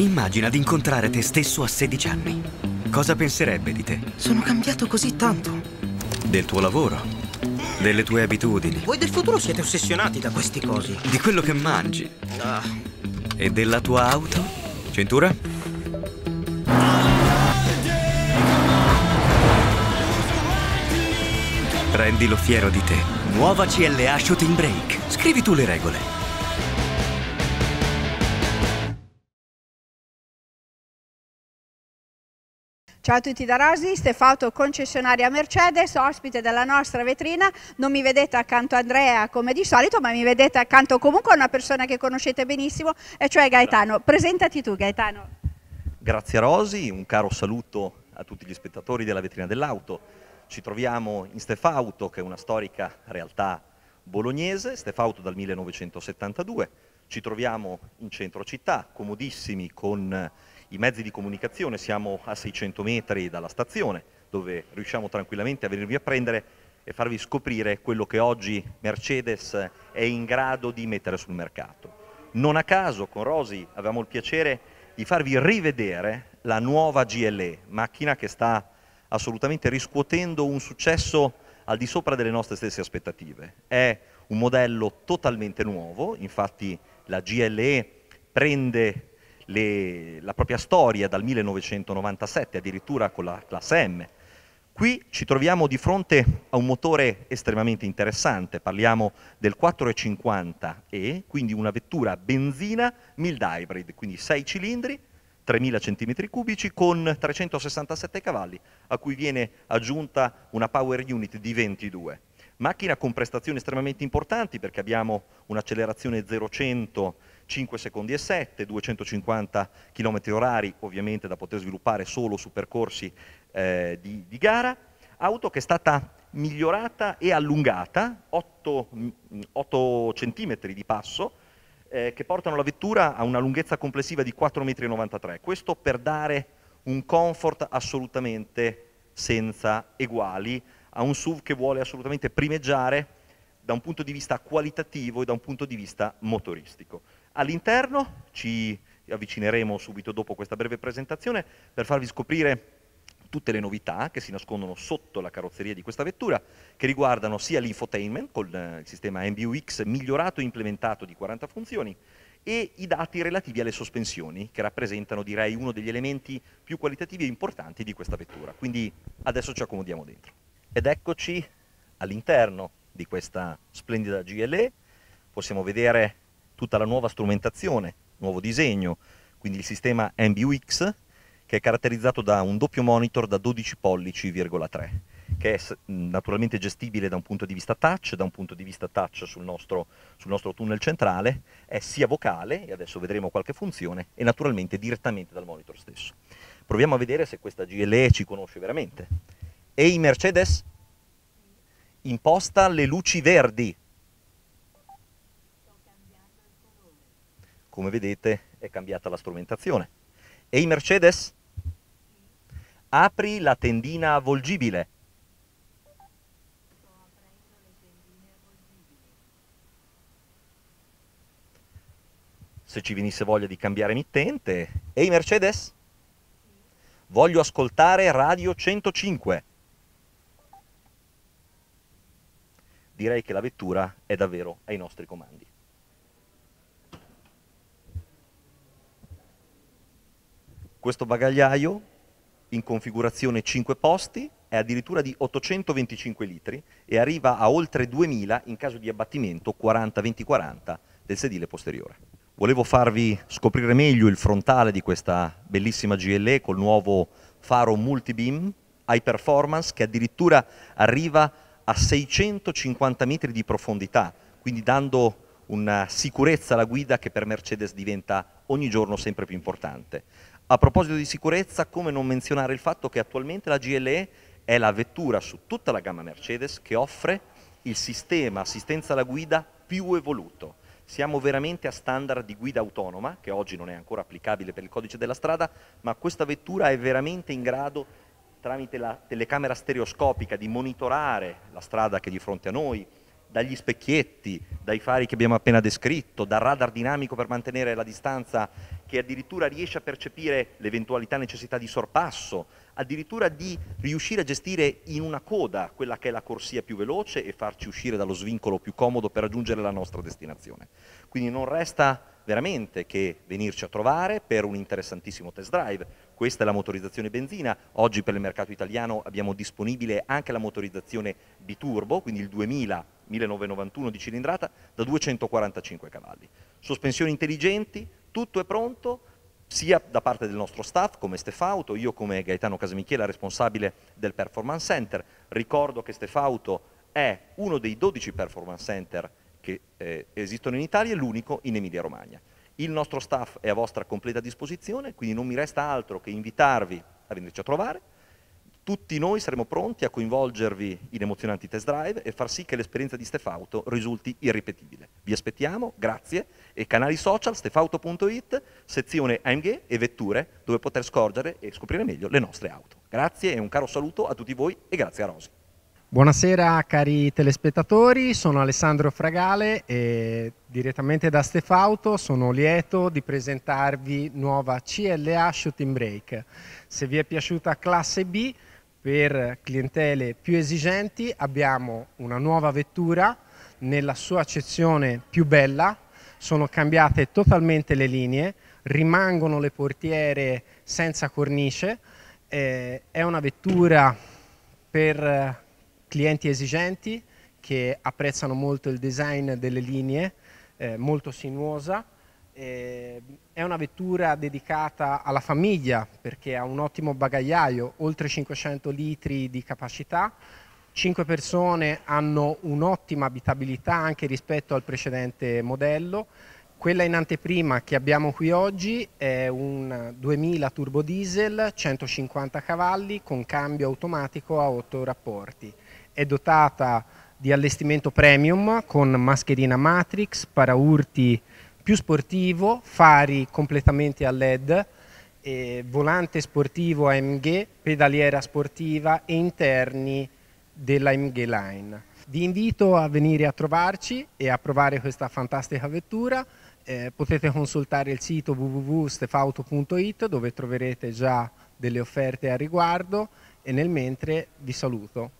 Immagina di incontrare te stesso a 16 anni. Cosa penserebbe di te? Sono cambiato così tanto. Del tuo lavoro, delle tue abitudini. Voi del futuro siete ossessionati da queste cose. Di quello che mangi. Ah. E della tua auto? Cintura? Rendilo fiero di te. Nuova CLA Shooting Break. Scrivi tu le regole. Ciao a tutti da Rosi, Stefato concessionaria Mercedes, ospite della nostra vetrina. Non mi vedete accanto a Andrea come di solito, ma mi vedete accanto comunque a una persona che conoscete benissimo, e cioè Gaetano. Presentati tu Gaetano. Grazie Rosi, un caro saluto a tutti gli spettatori della vetrina dell'auto. Ci troviamo in Stefauto, che è una storica realtà bolognese, Stefauto dal 1972. Ci troviamo in centro città, comodissimi con i mezzi di comunicazione, siamo a 600 metri dalla stazione dove riusciamo tranquillamente a venirvi a prendere e farvi scoprire quello che oggi Mercedes è in grado di mettere sul mercato. Non a caso con Rosi avevamo il piacere di farvi rivedere la nuova GLE, macchina che sta assolutamente riscuotendo un successo al di sopra delle nostre stesse aspettative. È un modello totalmente nuovo, infatti la GLE prende le, la propria storia dal 1997, addirittura con la classe M. Qui ci troviamo di fronte a un motore estremamente interessante, parliamo del 450E, quindi una vettura benzina mild hybrid, quindi 6 cilindri, 3.000 cm3 con 367 cavalli, a cui viene aggiunta una power unit di 22. Macchina con prestazioni estremamente importanti perché abbiamo un'accelerazione 0-100 5 secondi e 7, 250 km orari ovviamente da poter sviluppare solo su percorsi eh, di, di, gara, auto che è stata migliorata e allungata, 8, 8 cm di passo, eh, che portano la vettura a una lunghezza complessiva di 4,93 m, questo per dare un comfort assolutamente senza eguali a un SUV che vuole assolutamente primeggiare da un punto di vista qualitativo e da un punto di vista motoristico. All'interno ci avvicineremo subito dopo questa breve presentazione per farvi scoprire tutte le novità che si nascondono sotto la carrozzeria di questa vettura, che riguardano sia l'infotainment con eh, il sistema MBUX migliorato e implementato di 40 funzioni, e i dati relativi alle sospensioni, che rappresentano direi uno degli elementi più qualitativi e importanti di questa vettura. Quindi adesso ci accomodiamo dentro. Ed eccoci all'interno di questa splendida GLE, possiamo vedere tutta la nuova strumentazione, nuovo disegno, quindi il sistema MBUX che è caratterizzato da un doppio monitor da 12 pollici,3 che è naturalmente gestibile da un punto di vista touch, da un punto di vista touch sul nostro, sul nostro tunnel centrale, è sia vocale, e adesso vedremo qualche funzione, e naturalmente direttamente dal monitor stesso. Proviamo a vedere se questa GLE ci conosce veramente. Ehi hey Mercedes, imposta le luci verdi, come vedete è cambiata la strumentazione. E i Mercedes? Apri la tendina avvolgibile. Se ci venisse voglia di cambiare mittente. E i Mercedes? Voglio ascoltare Radio 105. Direi che la vettura è davvero ai nostri comandi. Questo bagagliaio in configurazione 5 posti è addirittura di 825 litri e arriva a oltre 2000 in caso di abbattimento 40-20-40 del sedile posteriore. Volevo farvi scoprire meglio il frontale di questa bellissima GLE col nuovo faro multibeam high performance che addirittura arriva a 650 metri di profondità, quindi dando una sicurezza alla guida che per Mercedes diventa ogni giorno sempre più importante. A proposito di sicurezza, come non menzionare il fatto che attualmente la GLE è la vettura su tutta la gamma Mercedes che offre il sistema assistenza alla guida più evoluto. Siamo veramente a standard di guida autonoma, che oggi non è ancora applicabile per il codice della strada, ma questa vettura è veramente in grado, tramite la telecamera stereoscopica, di monitorare la strada che è di fronte a noi, dagli specchietti, dai fari che abbiamo appena descritto, dal radar dinamico per mantenere la distanza che addirittura riesce a percepire l'eventualità necessità di sorpasso, addirittura di riuscire a gestire in una coda quella che è la corsia più veloce e farci uscire dallo svincolo più comodo per raggiungere la nostra destinazione. Quindi non resta veramente che venirci a trovare per un interessantissimo test drive. Questa è la motorizzazione benzina, oggi per il mercato italiano abbiamo disponibile anche la motorizzazione biturbo, quindi il 2000 1991 di cilindrata da 245 cavalli. Sospensioni intelligenti, tutto è pronto, sia da parte del nostro staff come Stefauto, io come Gaetano Casamichiela responsabile del Performance Center, ricordo che Stefauto è uno dei 12 Performance Center che eh, esistono in Italia e l'unico in Emilia Romagna. Il nostro staff è a vostra completa disposizione, quindi non mi resta altro che invitarvi a venirci a trovare, tutti noi saremo pronti a coinvolgervi in emozionanti test drive e far sì che l'esperienza di Stefauto risulti irripetibile. Vi aspettiamo, grazie, e canali social stefauto.it, sezione AMG e vetture, dove poter scorgere e scoprire meglio le nostre auto. Grazie e un caro saluto a tutti voi e grazie a Rosi. Buonasera cari telespettatori, sono Alessandro Fragale e direttamente da Stefauto sono lieto di presentarvi nuova CLA Shooting Brake. Se vi è piaciuta classe B per clientele più esigenti abbiamo una nuova vettura nella sua accezione più bella, sono cambiate totalmente le linee, rimangono le portiere senza cornice, eh, è una vettura per eh, clienti esigenti che apprezzano molto il design delle linee, eh, molto sinuosa, eh, è una vettura dedicata alla famiglia perché ha un ottimo bagagliaio, oltre 500 litri di capacità, 5 persone hanno un'ottima abitabilità anche rispetto al precedente modello. Quella in anteprima che abbiamo qui oggi è un 2000 turbo diesel, 150 cavalli con cambio automatico a 8 rapporti. È dotata di allestimento premium con mascherina matrix, paraurti più sportivo, fari completamente a LED, eh, volante sportivo AMG, pedaliera sportiva e interni della AMG Line. Vi invito a venire a trovarci e a provare questa fantastica vettura. Eh, potete consultare il sito www.stefauto.it dove troverete già delle offerte a riguardo e nel mentre vi saluto.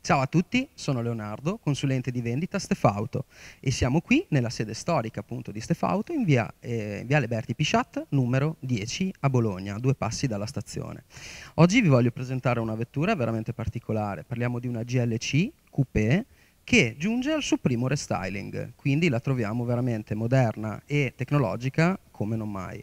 Ciao a tutti, sono Leonardo, consulente di vendita Stefauto e siamo qui nella sede storica appunto di Stefauto in via, eh, Viale Berti Pisciat numero 10 a Bologna, a due passi dalla stazione. Oggi vi voglio presentare una vettura veramente particolare, parliamo di una GLC Coupé che giunge al suo primo restyling, quindi la troviamo veramente moderna e tecnologica come non mai.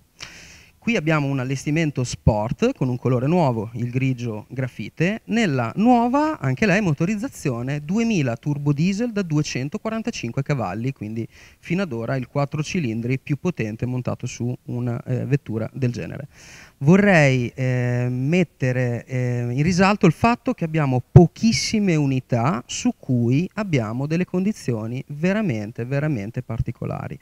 Qui abbiamo un allestimento sport con un colore nuovo, il grigio grafite, nella nuova, anche lei, motorizzazione 2000 turbo diesel da 245 cavalli, quindi fino ad ora il 4 cilindri più potente montato su una eh, vettura del genere. Vorrei eh, mettere eh, in risalto il fatto che abbiamo pochissime unità su cui abbiamo delle condizioni veramente, veramente particolari.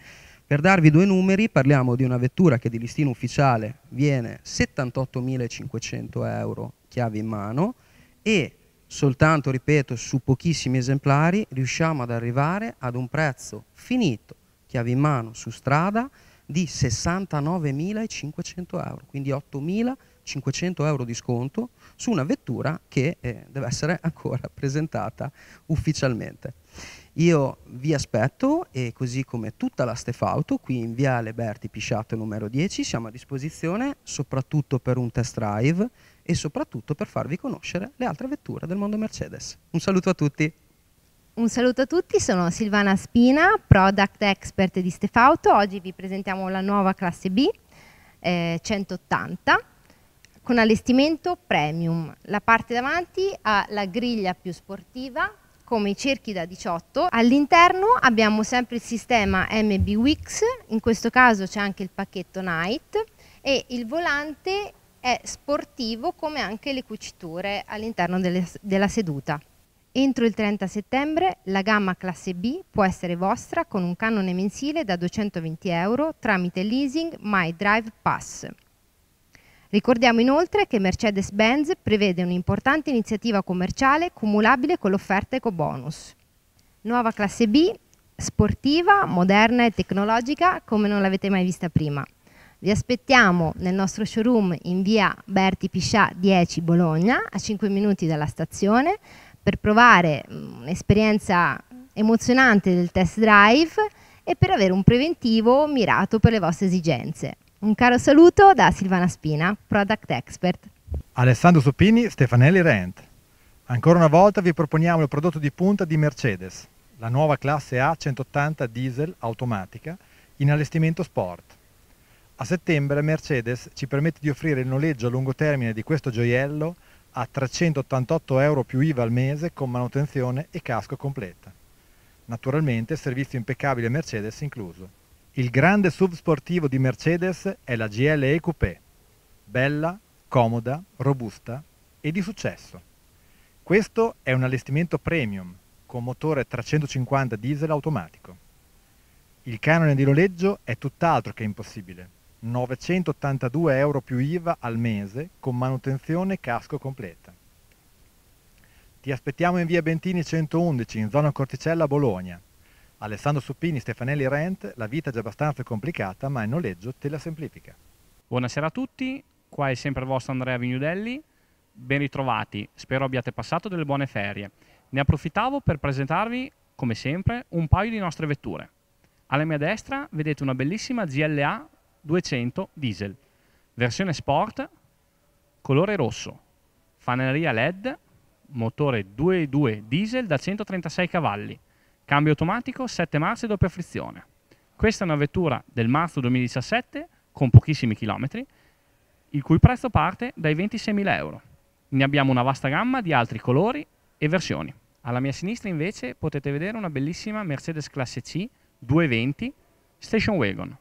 Per darvi due numeri parliamo di una vettura che di listino ufficiale viene 78.500 euro chiave in mano e soltanto, ripeto, su pochissimi esemplari riusciamo ad arrivare ad un prezzo finito, chiave in mano su strada, di 69.500 euro, quindi 8.500 euro di sconto su una vettura che eh, deve essere ancora presentata ufficialmente. Io vi aspetto e così come tutta la Stefauto qui in Viale Berti Pisciato numero 10 siamo a disposizione soprattutto per un test drive e soprattutto per farvi conoscere le altre vetture del mondo Mercedes. Un saluto a tutti! Un saluto a tutti, sono Silvana Spina, Product Expert di Stefauto. Oggi vi presentiamo la nuova classe B eh, 180 con allestimento premium. La parte davanti ha la griglia più sportiva come i cerchi da 18. All'interno abbiamo sempre il sistema MB Wix, in questo caso c'è anche il pacchetto Night e il volante è sportivo come anche le cuciture all'interno della seduta. Entro il 30 settembre la gamma classe B può essere vostra con un canone mensile da 220 euro tramite leasing My Drive Pass. Ricordiamo inoltre che Mercedes-Benz prevede un'importante iniziativa commerciale cumulabile con l'offerta EcoBonus. Nuova classe B, sportiva, moderna e tecnologica come non l'avete mai vista prima. Vi aspettiamo nel nostro showroom in via Berti Piscià 10 Bologna, a 5 minuti dalla stazione, per provare mm, un'esperienza emozionante del test drive e per avere un preventivo mirato per le vostre esigenze. Un caro saluto da Silvana Spina, Product Expert. Alessandro Supini, Stefanelli Rent. Ancora una volta vi proponiamo il prodotto di punta di Mercedes, la nuova classe A 180 diesel automatica in allestimento sport. A settembre Mercedes ci permette di offrire il noleggio a lungo termine di questo gioiello a 388 euro più IVA al mese con manutenzione e casco completa. Naturalmente servizio impeccabile Mercedes incluso. Il grande subsportivo di Mercedes è la GLE Coupé, bella, comoda, robusta e di successo. Questo è un allestimento premium con motore 350 diesel automatico. Il canone di noleggio è tutt'altro che impossibile, 982 euro più IVA al mese con manutenzione casco completa. Ti aspettiamo in via Bentini 111 in zona Corticella Bologna Alessandro Suppini, Stefanelli Rent, la vita è già abbastanza complicata, ma il noleggio te la semplifica. Buonasera a tutti, qua è sempre il vostro Andrea Vignudelli. Ben ritrovati, spero abbiate passato delle buone ferie. Ne approfittavo per presentarvi, come sempre, un paio di nostre vetture. Alla mia destra vedete una bellissima GLA 200 diesel, versione sport, colore rosso, faneria LED, motore 2.2 diesel da 136 cavalli, Cambio automatico 7 marce doppia frizione. Questa è una vettura del marzo 2017 con pochissimi chilometri, il cui prezzo parte dai 26.000 euro. Ne abbiamo una vasta gamma di altri colori e versioni. Alla mia sinistra invece potete vedere una bellissima Mercedes Classe C 220 Station Wagon.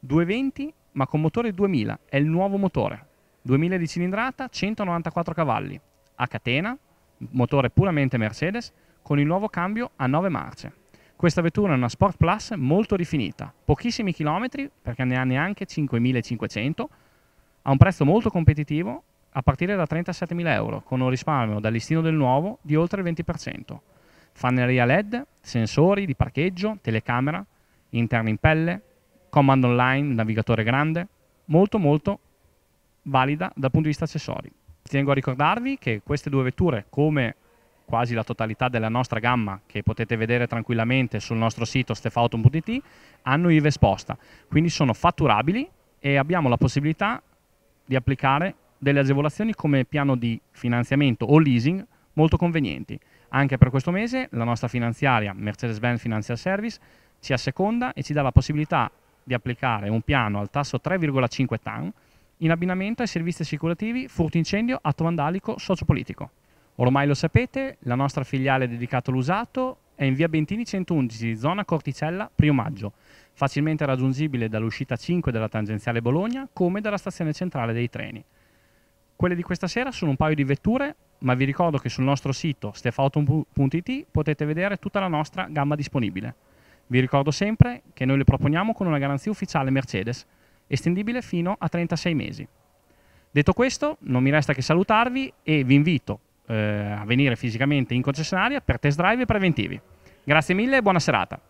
220 ma con motore 2000, è il nuovo motore. 2000 di cilindrata, 194 cavalli, a catena, motore puramente Mercedes, con il nuovo cambio a 9 marce. Questa vettura è una Sport Plus molto rifinita, pochissimi chilometri perché ne ha neanche 5.500, a un prezzo molto competitivo a partire da 37.000 euro con un risparmio dal listino del nuovo di oltre il 20%. Fanneria LED, sensori di parcheggio, telecamera, interni in pelle, comando online, navigatore grande, molto molto valida dal punto di vista accessori. Tengo a ricordarvi che queste due vetture, come quasi la totalità della nostra gamma che potete vedere tranquillamente sul nostro sito stefautum.it hanno IVA esposta, quindi sono fatturabili e abbiamo la possibilità di applicare delle agevolazioni come piano di finanziamento o leasing molto convenienti. Anche per questo mese la nostra finanziaria Mercedes-Benz Financial Service ci asseconda e ci dà la possibilità di applicare un piano al tasso 3,5 TAN in abbinamento ai servizi assicurativi furto incendio, atto vandalico, sociopolitico. Ormai lo sapete, la nostra filiale dedicata all'usato è in via Bentini 111, zona Corticella, primo maggio, facilmente raggiungibile dall'uscita 5 della tangenziale Bologna come dalla stazione centrale dei treni. Quelle di questa sera sono un paio di vetture, ma vi ricordo che sul nostro sito stefauto.it potete vedere tutta la nostra gamma disponibile. Vi ricordo sempre che noi le proponiamo con una garanzia ufficiale Mercedes, estendibile fino a 36 mesi. Detto questo, non mi resta che salutarvi e vi invito eh, a venire fisicamente in concessionaria per test drive e preventivi. Grazie mille e buona serata.